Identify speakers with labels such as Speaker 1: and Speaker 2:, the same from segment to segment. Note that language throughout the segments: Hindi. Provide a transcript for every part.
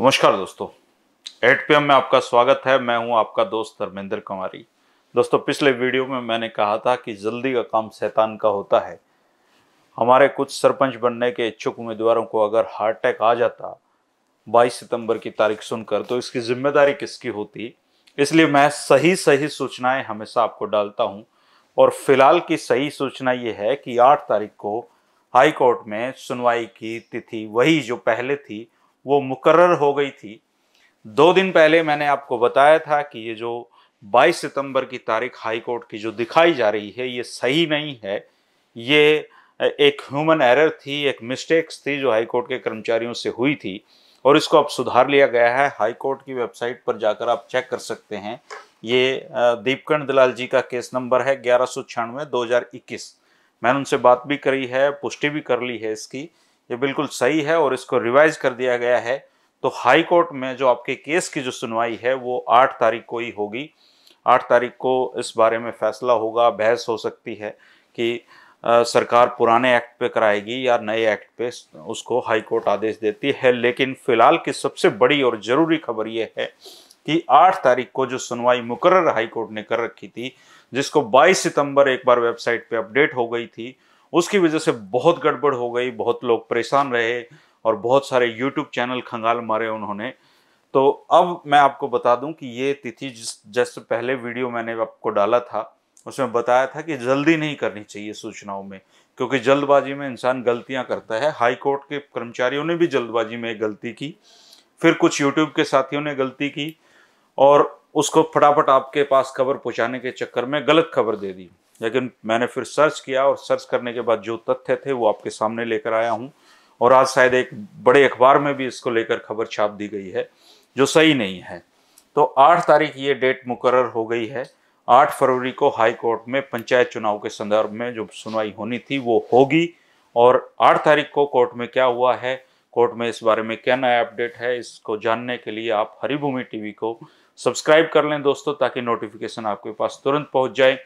Speaker 1: नमस्कार दोस्तों एट पी में आपका स्वागत है मैं हूं आपका दोस्त धर्मेंद्र कुमारी दोस्तों पिछले वीडियो में मैंने कहा था कि जल्दी का काम शैतान का होता है हमारे कुछ सरपंच बनने के इच्छुक उम्मीदवारों को अगर हार्ट अटैक आ जाता 22 सितंबर की तारीख सुनकर तो इसकी जिम्मेदारी किसकी होती इसलिए मैं सही सही सूचनाएं हमेशा आपको डालता हूँ और फिलहाल की सही सूचना ये है कि आठ तारीख को हाईकोर्ट में सुनवाई की तिथि वही जो पहले थी वो मुकर्र हो गई थी दो दिन पहले मैंने आपको बताया था कि ये जो 22 सितंबर की तारीख हाई कोर्ट की जो दिखाई जा रही है ये सही नहीं है ये एक ह्यूमन एरर थी एक मिस्टेक्स थी जो हाई कोर्ट के कर्मचारियों से हुई थी और इसको अब सुधार लिया गया है हाई कोर्ट की वेबसाइट पर जाकर आप चेक कर सकते हैं ये दीपकंड दलाल जी का केस नंबर है ग्यारह सौ छियानवे दो मैंने उनसे बात भी करी है पुष्टि भी कर ली है इसकी ये बिल्कुल सही है और इसको रिवाइज कर दिया गया है तो हाई कोर्ट में जो आपके केस की जो सुनवाई है वो आठ तारीख को ही होगी आठ तारीख को इस बारे में फैसला होगा बहस हो सकती है कि आ, सरकार पुराने एक्ट पे कराएगी या नए एक्ट पे उसको हाई कोर्ट आदेश देती है लेकिन फिलहाल की सबसे बड़ी और ज़रूरी खबर ये है कि 8 तारीख को जो सुनवाई मुकर्र हाईकोर्ट ने कर रखी थी जिसको 22 सितंबर एक बार वेबसाइट पे अपडेट हो गई थी उसकी वजह से बहुत गड़बड़ हो गई बहुत लोग परेशान रहे और बहुत सारे यूट्यूब चैनल खंगाल मारे उन्होंने तो अब मैं आपको बता दूं कि ये तिथि जिस जैसे पहले वीडियो मैंने आपको डाला था उसमें बताया था कि जल्दी नहीं करनी चाहिए सूचनाओं में क्योंकि जल्दबाजी में इंसान गलतियां करता है हाई कोर्ट के कर्मचारियों ने भी जल्दबाजी में गलती की फिर कुछ यूट्यूब के साथियों ने गलती की और उसको फटाफट आपके पास खबर पहुंचाने के चक्कर में गलत खबर दे दी लेकिन मैंने फिर सर्च किया और सर्च करने के बाद जो तथ्य थे वो आपके सामने लेकर आया हूँ और आज शायद एक बड़े अखबार में भी इसको लेकर खबर छाप दी गई है जो सही नहीं है तो आठ तारीख ये डेट मुकर हो गई है आठ फरवरी को हाई कोर्ट में पंचायत चुनाव के संदर्भ में जो सुनवाई होनी थी वो होगी और आठ तारीख को कोर्ट में क्या हुआ है कोर्ट में इस बारे में क्या नया अपडेट है इसको जानने के लिए आप हरिभूमि टीवी को सब्सक्राइब कर लें दोस्तों ताकि नोटिफिकेशन आपके पास तुरंत पहुंच जाए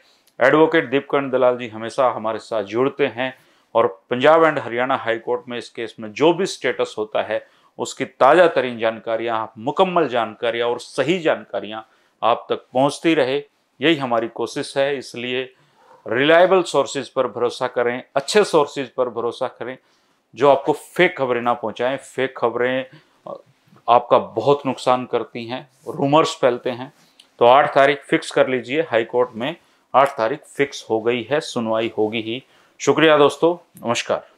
Speaker 1: एडवोकेट दीपकर्ण दलाल जी हमेशा हमारे साथ जुड़ते हैं और पंजाब एंड हरियाणा हाईकोर्ट में इस केस में जो भी स्टेटस होता है उसकी ताज़ा तरीन जानकारियाँ आप मुकम्मल जानकारियाँ और सही जानकारियाँ आप तक पहुँचती रहे यही हमारी कोशिश है इसलिए रिलायबल सोर्सेज पर भरोसा करें अच्छे सोर्सेज पर भरोसा करें जो आपको फेक खबरें ना पहुंचाएं फेक खबरें आपका बहुत नुकसान करती हैं रूमर्स फैलते हैं तो आठ तारीख फिक्स कर लीजिए हाई कोर्ट में आठ तारीख फिक्स हो गई है सुनवाई होगी ही शुक्रिया दोस्तों नमस्कार